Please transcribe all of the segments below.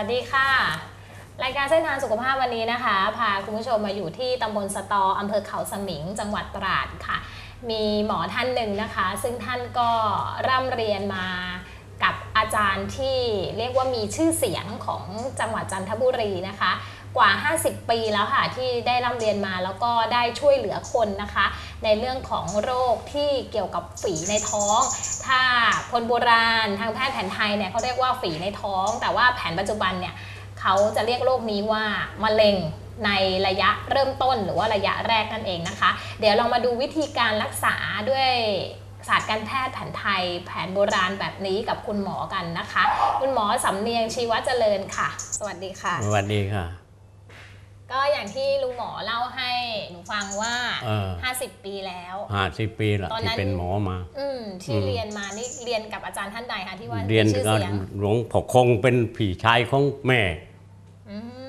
วัสดีค่ะ รายการเส้นทางสุขภาพวันนี้นะคะ พาคุณผู้ชมมาอยู่ที่ตำบลสตออำเภอเขาสมิงจังหวัดตราดค่ะ มีหมอท่านหนึ่งนะคะ ซึ่งท่านก็ร่ำเรียนมากับอาจารย์ที่เรียกว่ามีชื่อเสียงของจังหวัดจันทบุรีนะคะกว่า 50 ปีแล้วค่ะที่ได้ร่ำเรียนมาแล้วก็ได้ช่วยเหลือคนนะคะ ในเรื่องของโรคที่เกี่ยวกับฝีในท้อง ถ้าคนโบราณทางแพทย์แผนไทยเนี่ยเขาเรียกว่าฝีในท้อง แต่ว่าแผนปัจจุบันเนี่ยเขาจะเรียกโรคนี้ว่ามะเร็งในระยะเริ่มต้นหรือว่าระยะแรกนั่นเองนะคะ เดี๋ยวลองมาดูวิธีการรักษาด้วยศาสตร์การแพทย์แผนไทยแผนโบราณแบบนี้กับคุณหมอกันนะคะ คุณหมอสำเนียงชีวะเจริญค่ะ สวัสดีค่ะ สวัสดีค่ะก็อย่างที่ลุงหมอเล่าให้หนูฟังว่าห้าสิบปีแล้วห้าสิบปีละตอนนั้ที่นเป็นหมอมา อืมที่เรียนมานี่เรียนกับอาจารย์ท่านใดคะที่ว่าเรียนก็หลวงพ่อคงเป็นผี่ชายของแม่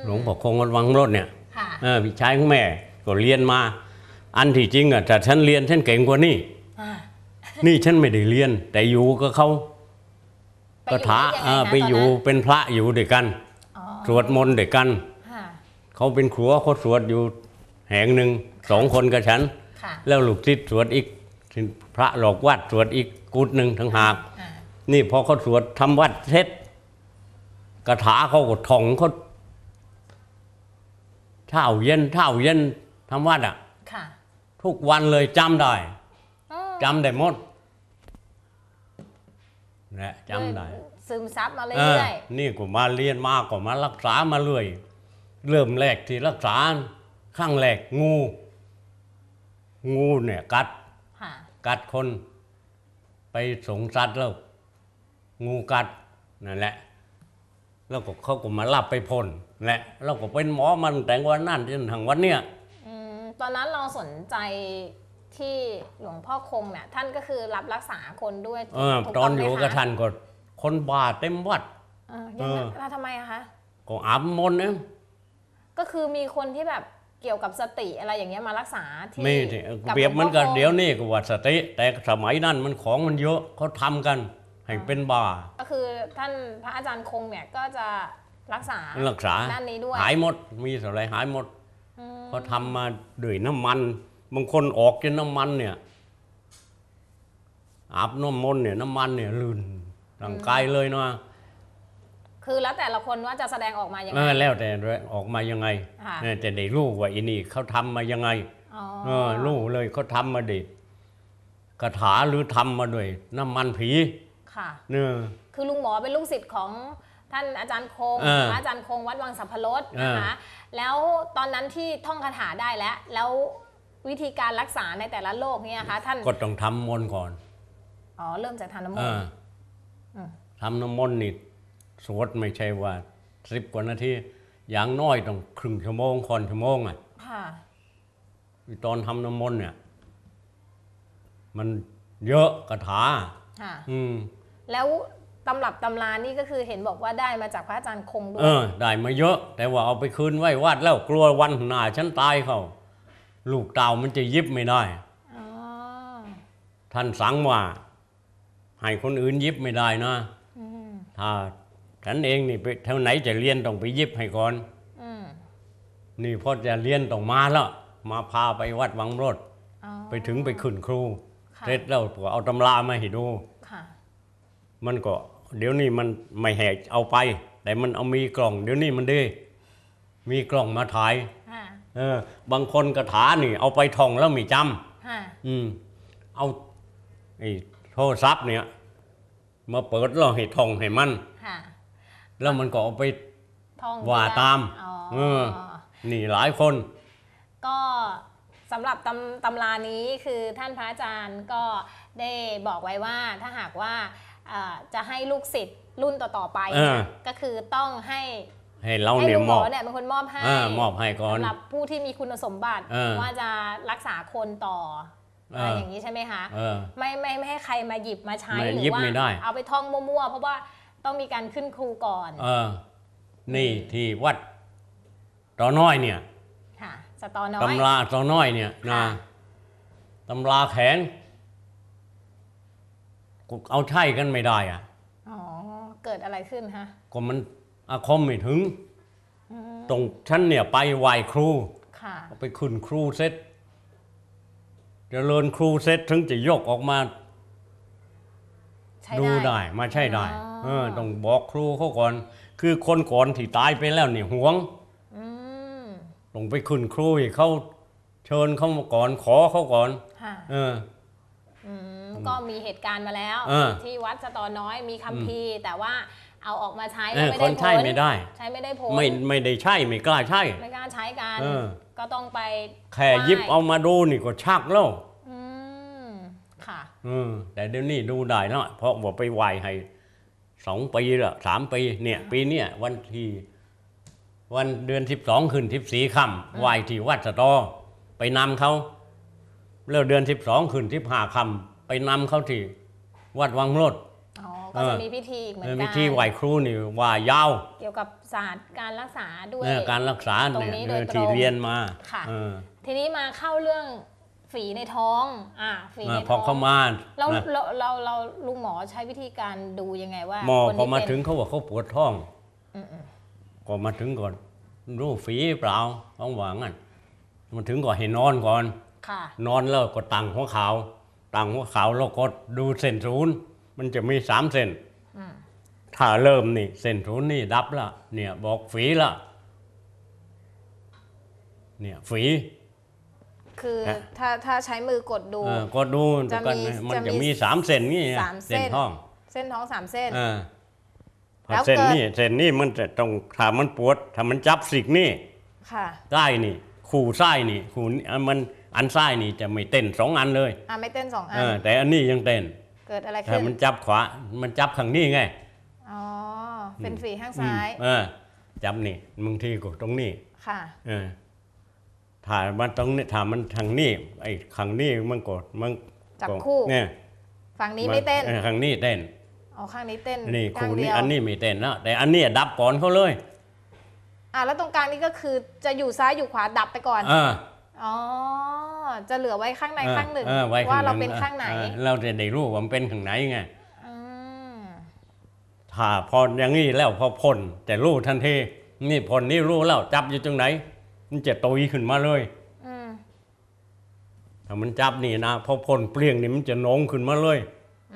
หลวงพ่อคงวัดวังรถเนี่ย ค่ะเออี่ชายของแม่ก็เรียนมา อันที่จริงอ่ะแต่ฉันเรียนฉันเก่งกว่านี่ นี่ฉันไม่ได้เรียน แต่อยู่ก็เขาก็ถาไปอยู่เป็นพระ อยู่ด้วยกันสวดมนต์ด้วยกันเขาเป็นครัวเขาสวดอยู่ แห่งหนึ่ง สองคนกับฉันแล้วลูกศิษย์สวดอีกพระหลอกวัดสวดอีกกุดหนึ่งทั้งหากนี่พอเขาสวดทำวัดเสร็จกระถาเขาก็ท่องเขาเท่าเย็นเท่าเย็นทำวัดอ่ะทุกวันเลยจำได้จำได้หมดนะจำได้ซึมซับมาเรื่อยๆนี่ก็มาเรียนมากกว่ามารักษามาเรื่อยเริ่มแรกที่รักษา ข้างแรกงู งูเนี่ย กัดกัดคน ไปสงสัตว์แล้ว งูกัดนั่นแหละ แล้วก็เขาก็มาลับไปพ่นแหละเราก็เป็นหมอมันแต่งวันนั่นจนถึงวันเนี้ยอตอนนั้นเราสนใจที่หลวงพ่อคงเนี่ย ท่านก็คือรับรักษาคนด้วยเออ ตอนอยู่กับะท่านก็คนบาดเต็มวัดเออแล้วทำไมอะคะก็อาบมนต์เองก็คือมีคนที่แบบเกี่ยวกับสติอะไรอย่างเงี้ยมารักษาที่เปรียบเหมือนกันเดี๋ยวนี้กว่าสติ แต่สมัยนั้น มันของมันเยอะเขาทำกันให้เป็นบ้าก็คือท่านพระอาจารย์คงเนี่ยก็จะรักษารักษาด้านนี้ด้วยหายหมดมีอะไรหายหมด เขาทำมาด้วยน้ำมันบางคนออกจนน้ำมันเนี่ย อาบน้ำมนต์เนี่ยน้ำมันเนี่ยลื่นร่างกายเลยเนาะคือแล้วแต่ละคนว่าจะแสดงออกมาอย่างไรแล้วแต่ออกมายังไงแต่ในรู้ว่าอินี่เขาทำมายังไงอ๋อรู้เลยเขาทำมาดิ คาถาหรือทำมาด้วยน้ำมันผี ค่ะเนอคือลุงหมอเป็นลูกศิษย์ของ ท่านอาจารย์คงอออาจารย์คงวัดวังสัพพรสนะคะ แล้วตอนนั้นที่ท่องคาถาได้แล้ว แล้ววิธีการรักษาในแต่ละโรคเนี่ยคะท่านก็ต้องทำมนก่อน อ๋อเริ่มจากทานน้ำมนต์ทำน้ำมนต์นี่สวดไม่ใช่ว่าสิบกว่านาทีอย่างน้อยต้องครึ่งชั่วโมงคอนชั่วโมงอ่ะค่ะตอนทำน้ำมนต์เนี่ย มันเยอะกระถาค่ะอืม แล้วตำรับตำรานี่ก็คือเห็นบอกว่าได้มาจากพระอาจารย์คงด้วยเออได้ มาเยอะ แต่ว่าเอาไปคืนไว้วัด แล้วกลัววันหน้าฉันตายเขาลูกเต่ามันจะยิบไม่ได้ท่านสั่งว่า ให้คนอื่นยิบไม่ได้นะถ้าฉันเองนี่ไปเท่าไหนจะเรียนต้องไปยิบให้ก่อนอนี่พอจะเรียนต้องมาแล้ว มาพาไปวัดวังรถไปถึงไปขึ้นครูเสร็จแล้วก็เอาตำรามาให้ดูมันก็เดี๋ยวนี้มันไม่แหกเอาไป แต่มันเอามีกล่อง เดี๋ยวนี้มันดีมีกล่องมาถ่ายเออ บางคนกระถานี่ เอาไปท่องแล้วไม่จำอืมเอาไอ้โทรศัพท์เนี่ย มาเปิดแล้วให้ท่องให้มันแล้วมันก็เอาไปว่าตามเออ นี่หลายคน ก็สำหรับตำตำรานี้คือท่านพระอาจารย์ก็ได้บอกไว้ว่าถ้าหากว่าจะให้ลูกศิษย์รุ่นต่อๆไป ก็คือต้องให้ ให้เราเนี่ยมอบเนี่ยเป็นคนมอบให้มอบให้ก่อนสำหรับผู้ที่มีคุณสมบัติ ว่าจะรักษาคนต่ออะไรอย่างนี้ใช่ไหมคะไม่ไม่ไม่ให้ใครมาหยิบมาใช้หรือว่าเอาไปท่องมั่วๆเพราะว่าต้องมีการขึ้นครูก่อน เออ นี่ที่วัดตอน้อยเนี่ย ค่ะสตอน้อย ตำราตอน้อยเนี่ยนะตำราแขนกูเอาใช่กันไม่ได้ อ่ะอ๋อ เกิดอะไรขึ้นฮะก็มันอาคมไม่ถึง ตรงชันเนี่ย ไปไหวครู ค่ะ ไปขึ้นครูเสร็จเจริญครูเสร็จถึงจะยกออกมาดูได้มาใช้ได้เออต้องบอกครูเขาก่อน คือคนก่อนที่ตายไปแล้วเนี่ยหวงต้องไปคุณนครูให้เขาเชิญเขามาก่อนขอเขาก่อนเออก็มีเหตุการณ์มาแล้วที่วัดสะตอน้อยมีคัมภีร์ แต่ว่า เอาออกมาใช้ไม่ได้ผลใช้ไม่ได้ใช้ไม่ได้ผลไม่ไม่ได้ใช่ไม่กล้าใช่ไม่กล้าใช้กันก็ต้องไปแค่ยิบเอามาดูนี่ก็ชักแล้วอืมค่ะ อืมแต่เดี๋ยวนี้ดูได้เนาะเพราะว่าไปไหวให้สองปีละสามปีเนี่ย ปีเนี้ยวันที่วันเดือนสิบสองขึ้นสิบสี่ค่ำไหวที่วัดสตอไปนำเขาแล้ว เดือนสิบสองขึ้นสิบห้าค่ำไปนำเขาที่ วัดวังโรดก็จะมีพิธีเหมือนกันพิธีไหว้ครูนี่ว่ายาวเกี่ยวกับศาสตร์การรักษาด้วยการรักษาตรงนี้โดยที่เรียนมาค่ะทีนี้มาเข้าเรื่องฝีในท้อง อ่าฝีในท้อง พอเข้ามา เราเรา เราเราลุงหมอใช้วิธีการดูยังไงว่าหมอพอมาถึงเขาบอกเขาปวดท้องก็มาถึงก่อน รู้ฝีเปล่าต้องหวังอ่ะมันถึงก่อนให้นอนก่อนนอนแล้วก็ตั้งหัวขาว ตั้งหัวขาวแล้วก็ดูเส้นศูนย์มันจะมีสามเส้นถ้าเริ่มนี่ เส้นศูนย์นี่ดับละ เนี่ย บอกฝีละ เนี่ย ฝีคือถ้าถ้าใช้มือกดดูกดดูจะมีมันจะมีสามเส้นนี่สามเส้นท้อง เส้นท้องสามเส้นแล้วเส้นนี่เส้นนี่มันจะตรงถ้ามันปวด ถ้ามันจับสิกนี่ ค่ะได้นี่ขู่ไส้นี่ขู่มันอันไส้นี่จะไม่เต้นสองอันเลยอ่าไม่เต้นสองอันแต่อันนี้ยังเต้นเกิดอะไรขึ้นมันจับขวามันจับข้างนี้ไงอ๋อเป็นฝีข้างซ้าย เออ จับนี่บางทีกดตรงนี้ ค่ะ เออถ่ายมันต้องนี้ถ่ามันทางนี้ไอ้ข้างนี้มันกดมันจับคู่เนี่ย ฝั่งนี้ไม่เต้นข้างนี้เต้นอ๋อข้างนี้เต้นนี่คู่นี้อันนี้ไม่เต้นนะแต่อันนี้ดับก่อนเขาเลย อ่าแล้วตรงกลางนี้ก็คือจะอยู่ซ้ายอยู่ขวาดับไปก่อนอ๋อจะเหลือไว้ข้างในข้างหนึ่งว่าเราเป็นข้างไหน เราจะได้รู้ว่ามันเป็นข้างไหนไงถ้าพออย่างนี้แล้วพอพ้นแต่รู้ทันที นี่พ้นนี่รู้แล้วจับอยู่ตรงไหนมันจะโตขึ้นมาเลยถ้ามันจับนี่นะพอพ่นเปลี่ยงนี่มันจะโน้งขึ้นมาเลยอ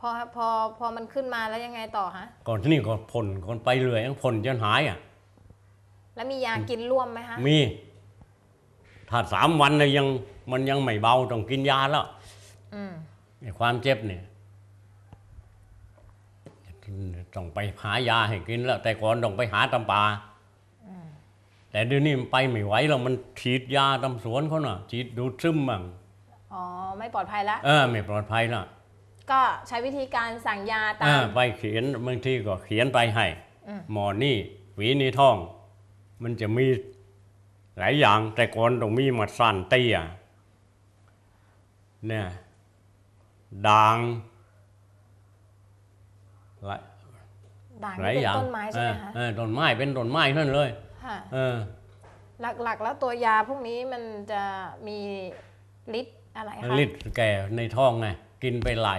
พอพอพอมันขึ้นมาแล้วยังไงต่อฮะ ก่อนที่นี่กอพผลก่อนไปเรื่อยยังพลจนหายอ่ะ แล้วมียากินร่วมไหมฮะ มีถ้าสามวันเลยยังมันยังไม่เบาต้องกินยาแล้วอืความเจ็บเนี่ยต้องไปหายาให้กินแล้ว แต่ก่อนต้องไปหาตำปาแต่เดี๋ยวนี้มันไปไม่ไหวแล้วมันฉีดยาตำสวนเขาน่ะฉีดดูดซึมมั่ง อ๋อ ไม่ปลอดภัยละเออไม่ปลอดภัยละก็ใช้วิธีการสั่งยาตาอมไปเขียนบางทีก็เขียนไปให้อหมอนี่ หวีนี่ท้อง มันจะมีหลายอย่าง แต่ก่อนต้องมีมาสั่นเตี้ยเนี่ยด่างหลาย ด่างหลายเป็อนย่างต้นไม้ใช่ไหมคะอต้นไม้เป็นต้นไม้นั่นเลยหลักๆแล้วตัวยาพวกนี้มันจะมีฤทธิ์อะไรคะฤทธิ์แก่ในท้องไงกินไปไหล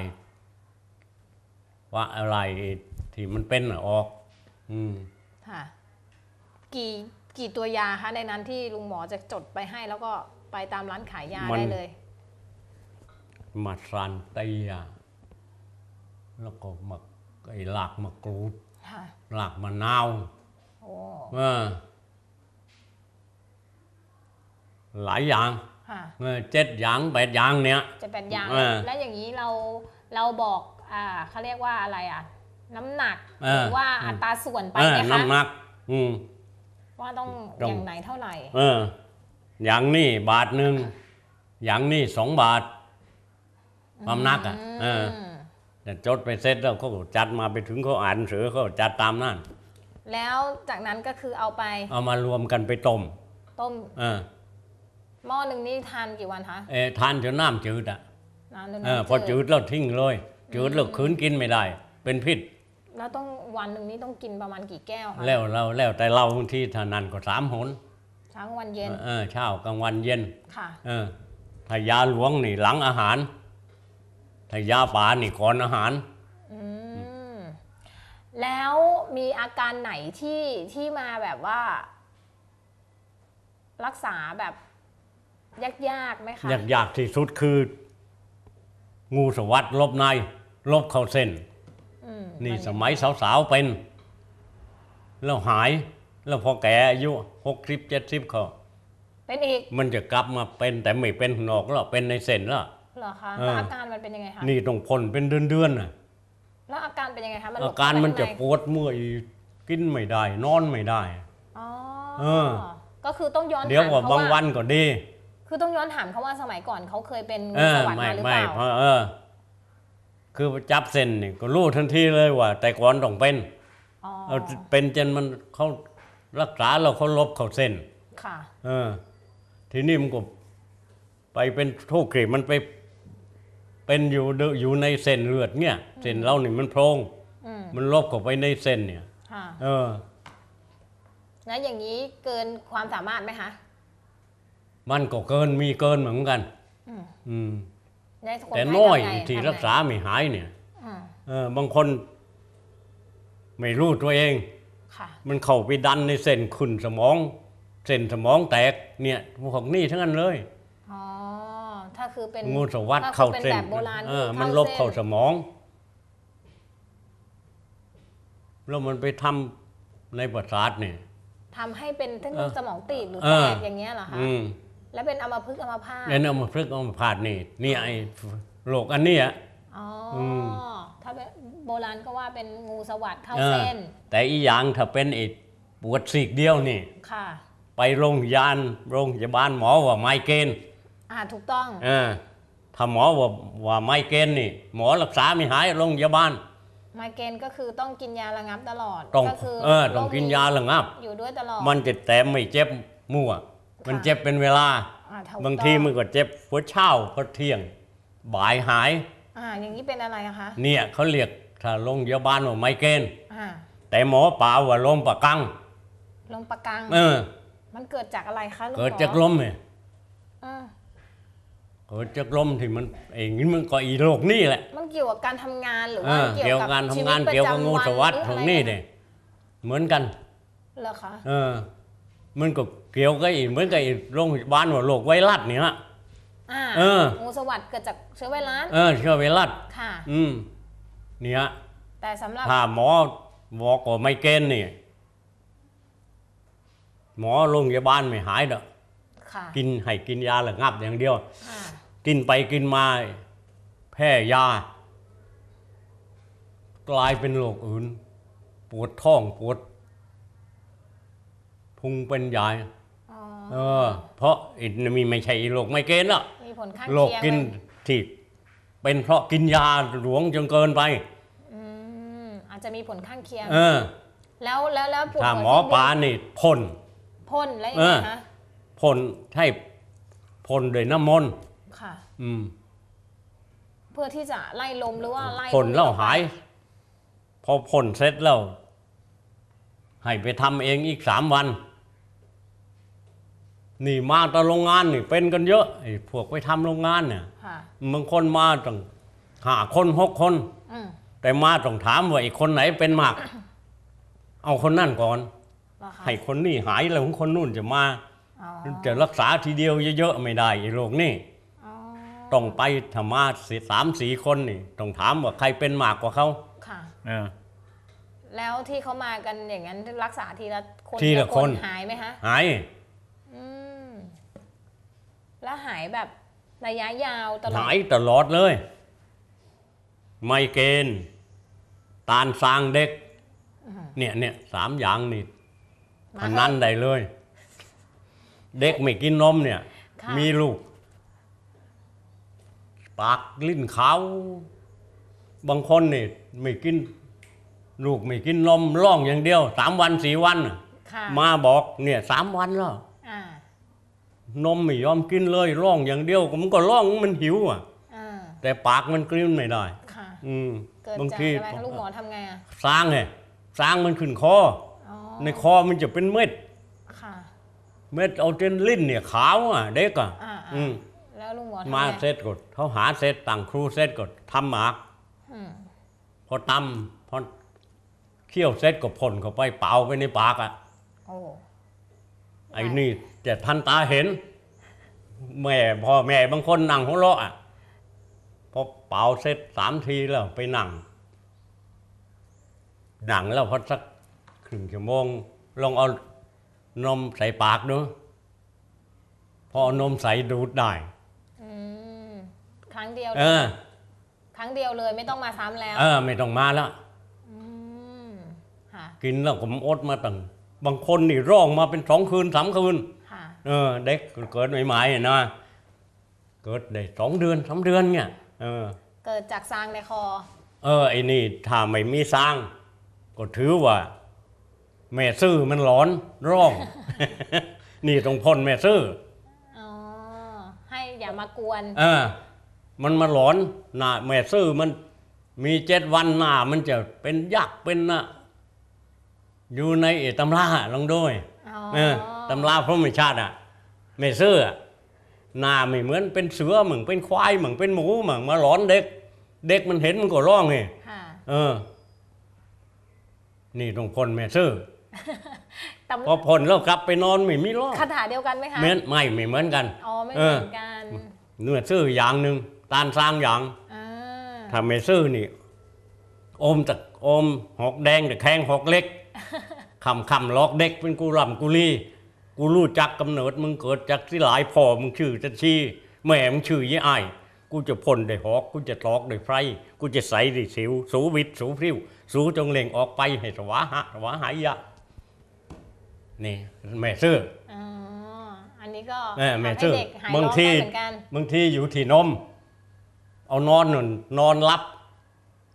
ว่าอะไรที่มันเป็นออกอืมค่ะ กี่กี่ตัวยาคะในนั้นที่ลุงหมอจะจดไปให้แล้วก็ไปตามร้านขายยาได้เลย มารันตียาแล้วก็มาไอ้หลักมะกรูดหลักมะนาวโอ้หลายอย่างเจ็ดอย่างแปดอย่างเนี้ยจดแปดอยางและอย่างนี้เราเราบอก อ่าเขาเรียกว่าอะไรอ่ะ น้ำหนัก หรือว่าอัตราส่วนไปเออนะคะน้ำหนัก อืมว่าต้องอย่างไหนเท่าไหร่เออ อย่างนี้บาทหนึ่งอย่างนี้สองบาทความหนักอ่ะเออจดไปเสร็จแล้วเขาจัดมาไปถึงเขาอ่านหนังสือเขาจัดตามนั่นแล้วจากนั้นก็คือเอาไป เอามารวมกันไปต้มต้มเออหม้อหนึ่งนี่ทานกี่วันคะเออทานจนน้ำจืดอ่ะน้ำเออพอจืดเราทิ้งเลย จืดเราคืนกินไม่ได้ เป็นพิษ แล้วต้องวันหนึ่งนี่ต้องกินประมาณกี่แก้วคะ แล้วเราแล้วแต่เราบางทีทานานก็สามหนเช้ากลางวันเย็น เออเช้ากลางวันเย็น ค่ะ เออ ถ้ายาหลวงนี่หลังอาหารถ้ายาป่านี่ก่อนอาหาร อืมแล้วมีอาการไหนที่ที่มาแบบว่า รักษาแบบยากยากไหมคะยากยากที่สุดคือ งูสวัสด์ลบใน ลบเข้าเส้นนี่สมัยสาวๆเป็น แล้วหาย แล้วพอแกอายุหกสิบเจ็ดสิบเขาเป็นอีกมันจะกลับมาเป็นแต่ไม่เป็นหนอกแล้วเป็นในเส้นแล้วเหรอคะอาการมันเป็นยังไงคะนี่ตรงพ่นเป็นเดือนๆน่ะแล้วอาการเป็นยังไงคะอาการมันจะปวดเมื่อยกินไม่ได้ นอนไม่ได้อ๋อก็คือต้องย้อนเดี๋ยวว่าบางวันก็ดีคือต้องย้อนถามเขาว่าสมัยก่อนเขาเคยเป็นสวัสด์มาหรือเปล่าไม่เออ คือจับเส้นนี่ก็รู้ทันทีเลยว่าแต่ก่อนต้องเป็นเป็นจนมันเขารักษาเราเขาลบเขาเส้นค่ะ เออ ทีนี้มันก็ไปเป็นทุกขรีมันไป เป็นอยู่อยู่ในเส้นเลือดเนี่ย เส้นเรานี่มันโพรงมันลบเข้าไปในเส้นเนี่ยค่ะเออแล้วอย่างนี้เกินความสามารถไหมคะมันก็เกินมีเกินเหมือนกัน อืมแต่น้อยที่รักษาไม่หายเนี่ยเออ บางคน ไม่รู้ตัวเองมันเข้าไปดันในเส้นขุนสมอง เส้นสมองแตก เนี่ยพวกนี้ทั้งนั้นเลย อ๋อ ถ้าคือเป็นงูสวัสดเข้าเส้นเออมันลบเข้าสมอง แล้วมันไปทำในประสาทเนี่ยทำให้เป็นเส้นสมองตีบหรือแตกอย่างเงี้ยเหรอคะแล้วเป็นอมพึกษ์อมพาพเป็นอมพึกษ์อมพาพนี่ นี่ไอ้โรคอันนี้อ่ะ อ๋อถ้าโบราณก็ว่าเป็นงูสวัสด์เข้าเส้น แต่อีหยางถ้าเป็นไอ้ปวดสีกเดียวนี่ ค่ะ ไปโรงพยาบาลโรงพยาบาลหมอว่าไมเกรนอ่า ถูกต้องอ่าถ้าหมอว่าว่าไมเกรนนี่หมอรักษาไม่หายโรงพยาบาลไมเกรนก็คือต้องกินยาระงับตลอด ก็คือ เออ ต้องกินยาระงับ อยู่ด้วยตลอด มันจะแต่ไม่เจ็บมั่วมันเจ็บเป็นเวลา บางทีมันก็เจ็บหัวเช้าพอเที่ยงบ่ายหายอ่าอย่างนี้เป็นอะไรคะเนี่ยเขาเรียกถ้าลงเยาบ้านว่าไมเกรนแต่หมอป่าว่าลมปะกังลมปะกังเออ มันเกิดจากอะไรคะเกิดจากลมเนี่ยอเกิดจากลมที่มันเองนี่มันก็อีโรคนี่แหละ มันเกี่ยวกับการทำงานหรือเว่าเกี่ยวกับการชีางานเกี่ยวกับงูสวัสดของนี่เนี่ยเหมือนกันเหรอคะเออมันก็เกี่ยวกับอีกเหมือนกับอีกโรงพยาบาลหัวโรคไวรัสเนี่ยนะอ่าเอองูสวัสด์เกิดจากเชื้อไวรัสเออเชื้อไวรัส ค่ะ อืมเนี่ยแต่สำหรับถ้าหมอบอกก็ไม่เกณฑ์นี่ หมอโรงพยาบาลไม่หายดอกค่ะ กินให้กินยาระงับอย่างเดียวอ่ากินไปกินมา แพ้ยา กลายเป็นโรคอื่น ปวดท้องปวด พุงเป็นใหญ่เออเพราะอินมีไม่ใช่โรคไมเกรนอ่ะโรคกินที่เป็นเพราะกินยาหลวงจนเกินไป อืมอาจจะมีผลข้างเคียง เออ แล้วแล้วแล้วถ้าหัวหมอปลานี่พ่นพ่นอะไรอย่างเงี้ยฮะพ่นให้พ่นด้วยน้ำมนต์ค่ะ อืม เพื่อที่จะไล่ลมหรือว่าไล่พ่นแล้วหาย พอพ่นเสร็จแล้วให้ไปทำเองอีกสามวันนี่มาแต่โรงงานนี่เป็นกันเยอะไอ้พวกไปทำโรงงาน เนี่ยบางคนมาต้องหาคนหกคนแต่มาต้องถามว่าไอ้คนไหนเป็นมาก เอาคนนั่นก่อนให้คนนี่หาย แล้วของคนนู่นจะมาจะรักษาทีเดียวเยอะๆไม่ได้ไอ้โรคนี่ต้องไปธรรมาสสามสี่คน นี่ต้องถามว่าใครเป็นมากกว่าเขาค่ะแล้วที่เขามากันอย่างนั้นรักษาทีละคนทีละคนหายไหมฮะหายแล้วหายแบบระยะยาวตลอดหายตลอดเลย ไมเกรนตานซางเด็ก เนี่ยเนี่ยสามอย่างนี่พันนันใดเลย เด็กไม่กินนมเนี่ย มีลูก ปากลิ้นขาวบางคนนี่ไม่กิน ลูกไม่กินนมร่องอย่างเดียวสามวันสี่วัน มาบอก เนี่ยสามวันแล้วนมไม่ยอมกินเลยร้องอย่างเดียวมันก็ร้องมันหิว อ่ะแต่ปากมันกลิ้นไม่ได้ค่ะอืมเกิดบางจากทีลูกหมอทำไงอ่ะสร้างไงสร้างมันขึ้นคออในคอมันจะเป็นเม็ดเม็ดเอาเจนลิ้นเนี่ยขาวอ่ะเด็กอ่ะออืมแล้วลูกหมอทำมาเสร็จกดเขาหาเสร็จต่างครูเสร็จกดทำหมากอมพอตำพอเคี่ยวเสร็จก็ผลเข้าไปเป่าไปในปากอ่ะโอไอ้นี่แต่ทันตาเห็น แม่พ่อแม่บางคนนั่งหัวเราะอ่ะพอเป่าเสร็จสามทีแล้ว ไปนั่งหนังแล้วพอสักครึ่งชั่วโมงลองเอานมใส่ปากดูพอเอานมใส่ดูดได้ครั้งเดียว เออ ครั้งเดียวเลย ไม่ต้องมาซ้ำแล้ว เออ ไม่ต้องมาแล้วกินแล้วผมอดมาตั้งบางคนนี่ร้องมาเป็นสองคืนสามคืนเออเด็กเกิดใหม่ๆนะเกิดได้สองเดือนสาเดือนเนี่ยเออ เกิดจากซางในคอ เออ ไอ้นี่ถ้าไม่มีซางก็ถือว่าแม่ซื่อมันหลอนร้อง นี่ตรงพนแม่ซื่ออ๋อให้อย่ามากวนเออ มันมาหลอนหน้าแม่ซื่อมันมีเจ็ดวันหน้า มันจะเป็นยักษ์เป็นนะอยู่ในตำราลองด้วย เออตำราพระมิชาติ อ่ะไมเซอ้อหน้าไม่เหมือนเป็นเสือเหมือนเป็นควายเหมือนเป็นหมูเหมือนมาหลอนเด็ก เด็กมันเห็นมันก็ร้องไงเออ นี่ตรงคนแมเซื้อพอพลแล้วกลับไปนอนไม่มีร้องคาถาเดียวกันไหมคะไม่ ไม่เหมือนกันอ๋อไม่เหมือนกันเนื้อซื้ออย่างหนึ่งตานสร้างอย่างถ้าเมเซื้อ นี่ อมตะอม หอกแดงแต่แข้งหอกเล็กคำคำล็อกเด็กเป็นกูร่ำกูรีกูรู้จักกำเนิดมึงเกิดจากที่หลายพ่อมึงชื่อจะชี้แม่มึงชื่อยี่ไอกูจะพ่นด้ยหอกกูจะตอกด้วยไฟกูจะใส่ด้สิวสูวิดสูพริ้วสูจงเล่งออกไปให้สวะหะสวะหายะนี่แม่สื้ออ๋ออันนี้ก็แม่ซื้อบางทีบางทีอยู่ที่นมเอานอนนอนรับ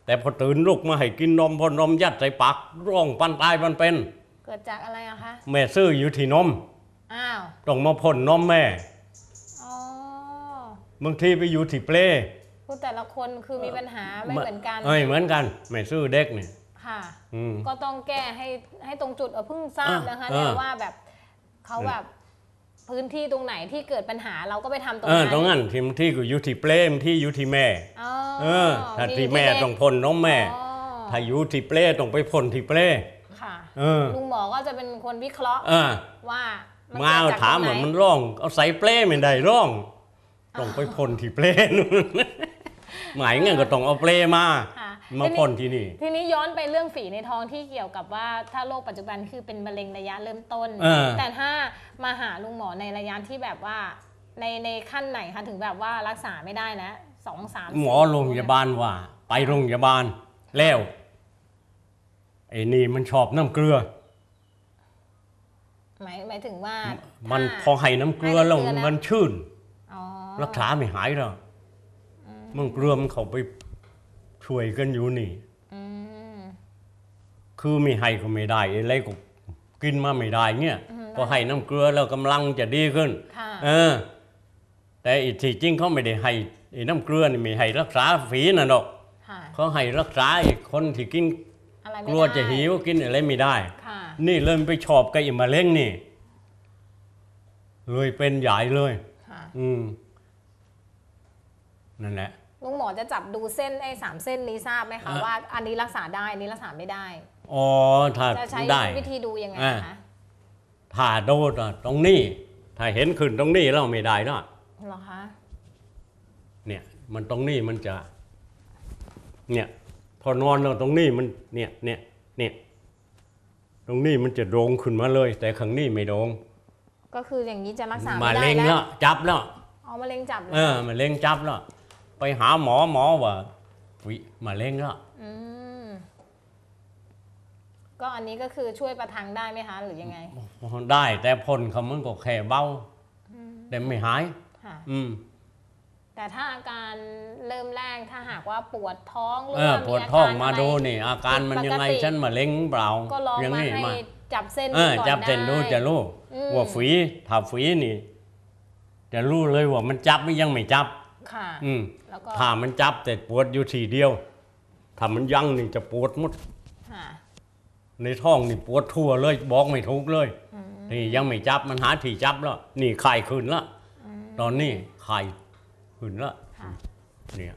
แต่พอตื่นลุกมาให้กินนมพอนมยัดใส่ปากร้องปันตายมันเป็น เกิดจากอะไรอะคะแม่ซื้ออยู่ที่นมอ้าวต้องมาพ่นนมแม่ อ๋อบางทีไปอยู่ที่เปลคือแต่ละคนคือมีปัญหาไม่เหมือนกันไอ่เหมือนกัน แม่ซื้อเด็กเนี่ย ค่ะก็ต้องแก้ให้ให้ตรงจุดเอพิ่งทราบนะคะเนี่ยว่าแบบเขาแบบพื้นที่ตรงไหนที่เกิดปัญหาเราก็ไปทำตรงนั้นตรงนั้นทีมที่อยู่ที่เปลที่อยู่ที่แม่เออถ้าที่แม่ต้องพ่นน้องแม่ถ้าอยู่ที่เปลต้องไปพ่นที่เปลค่ะเออลุงหมอก็จะเป็นคนวิเคราะห์ว่ามาเถามเหมือนมันร่อง เอาใส่เปลไม่ได้ร่องต้องไปพ่นที่เปล่นหมายงั้นก็ต้องเอาเปลมามาพ่นที่นี่ ทีนี้ย้อนไปเรื่องฝีในท้องที่เกี่ยวกับว่าถ้าโรคปัจจุบันคือเป็นมะเร็งระยะเริ่มต้นแต่ถ้ามาหาลุงหมอในระยะที่แบบว่า ในในขั้นไหนคะถึงแบบว่ารักษาไม่ได้แล้วองสามหมอโรงพยาบาลว่า ไปโรงพยาบาล แล้ว ไอ้นี่มันชอบน้ำเกลือ หมายหมายถึงว่า มันพอให้น้ำเกลือแล้วมันชื่นรักษาไม่หายหรอกมันเกลือมันเขาไปช่วยกันอยู่นี่คือไม่ให้ก็ไม่ได้อะไรก็กินมาไม่ได้เนี่ยพอให้น้ำเกลือแล้วกำลังจะดีขึ้นเออ แต่อีกทีจริงเขาไม่ได้ให้ไอ้น้ำเกลือนี่มีให้รักษาฝีน่ะดอกะเขาให้รักษาคนที่กินกลัวจะหิวกินอะไรไม่ได้นี่เริ่มไปชอบกับอิมะเร็งนี่ เลยเป็นใหญ่เลยอืมนั่นแหละลุงหมอจะจับดูเส้นไอ้สามเส้นนี้ทราบไหมคะะว่าอันนี้รักษาได้ อันนี้รักษาไม่ได้อ๋อถ้าจะใช้วิธีดูยังไงคะถ้าโดดตรงนี้ ถ้าเห็นขึ้นตรงนี้เราไม่ได้นะเหรอคะเนี่ยมันตรงนี้มันจะ เนี่ย พอนอนเ้วตรงนี้มันเนี่ยเนี่ยเนี่ยตรงนี้มันจะโดงขึ้นมาเลย แต่ข้างนี้ไม่โดงก็คืออย่างนี้จะรักษามาไม่เล็ได้งแล้วจับแล้วเอามาเล็งจับเลเออมาเล็งจับแล้วไปหาหมอหมอว่าวิมาเล็งแล้วก็อันนี้ก็คือช่วยประทังได้ไหมคะหรือยังไง ได้ แต่พ่นเขามันก็แค่เบาแต่ไม่หายอืมแต่ถ้าอาการเริ่มแรกถ้าหากว่าปวดท้องหรือเออว่าปวดท้องมาดูนี่อาการมันยังไงฉันมะเร็งเปล่าก็ลองย่มาให้มาจับเส้นเออ่อนจับเส้นดูจะรู้ว่าฝีถ้าฝีนี่จะรู้เลยว่ามันจับไม่ยังไม่จับ ค่ะ อืมแล้วถ้ามันจับแต่ปวดอยู่ทีเดียวถ้ามันยั่งนี่จะปวดหมดในท้องนี่ปวดทั่วเลย บอกไม่ถูกเลย นี่ยังไม่จับ มันหาที่จับแล้วนี่ไข่ขึ้นละตอนนี้ไข่หึนละเนี่ย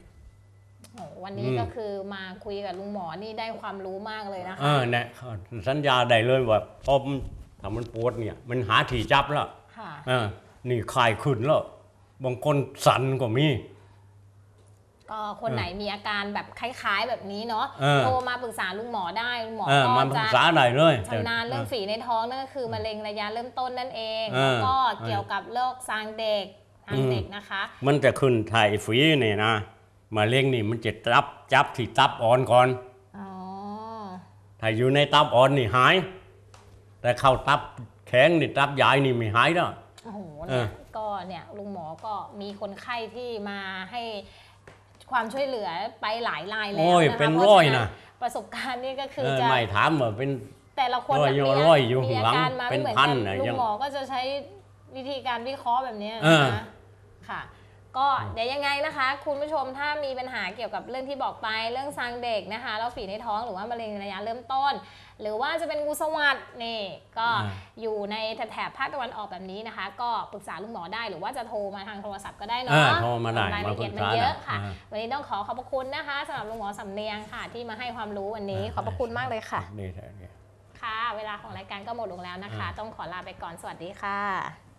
วันนี้ก็คือมาคุยกับลุงหมอนี่ได้ความรู้มากเลยนะคะเออเนี่ยสัญญาได้เลยว่าพอมทำมันปวดเนี่ยมันหาที่จับแล้วค่ะอนี่คลายขึ้นแล้วบางคนสั่นก็มีก็คนไหนมีอาการแบบคล้ายๆแบบนี้เนาะโทรมาปรึกษาลุงหมอได้ลุงหมออมก็จะาษาหนเลยชำนาญเรื่องฝีในท้องนั่นก็คือมะเร็งระยะเริ่มต้นนั่นเองอแล้วก็เกี่ยวกับโรคซางเด็กอัเด็กนะคะ มันจะขึ้นไถ่ฝีเนี่ยนะมาเล็งนี่มันจะตับจับที่ตับอ่อน ก่อนอ๋อถ้าอยู่ในตับอ่อนนี่หาย แต่เข้าตับแข็งนี่ตับใหญ่นี่ไม่หายแล้วโอ้โหก็เนี่ยลุงหมอก็มีคนไข้ที่มาให้ความช่วยเหลือไปหลายรายแล้วนะคะเป็นร้อยนะประสบการณ์นี่ก็คือจะไม่ถามเหมือนเป็นแต่ละคนมีอาการมาเป็นพันลุงหมอก็จะใช้วิธีการวิเคราะห์แบบนี้นะค่ะก็เดี๋ยวยังไงนะคะ คุณผู้ชมถ้ามีปัญหาเกี่ยวกับเรื่องที่บอกไปเรื่องซางเด็กนะคะเราฝีในท้องหรือว่ามะเร็งระยะเริ่มต้น หรือว่าจะเป็นงูสวัสดนี่ ก็อยู่ในแถบภาคตะวันออกแบบนี้นะคะ ก็ปรึกษาลุงหมอได้ หรือว่าจะโทรมาทางโทรศัพท์ก็ได้เนาะโทรมาได้รายละเอียดมันเยอะค่ะวันนี้ต้องขอขอบพระคุณนะคะสำหรับลุงหมอสำเนียงค่ะ ที่มาให้ความรู้วันนี้ขอบพระคุณมากเลยค่ะค่ะ เวลาของรายการก็หมดลงแล้วนะคะ ต้องขอลาไปก่อนสวัสดีค่ะ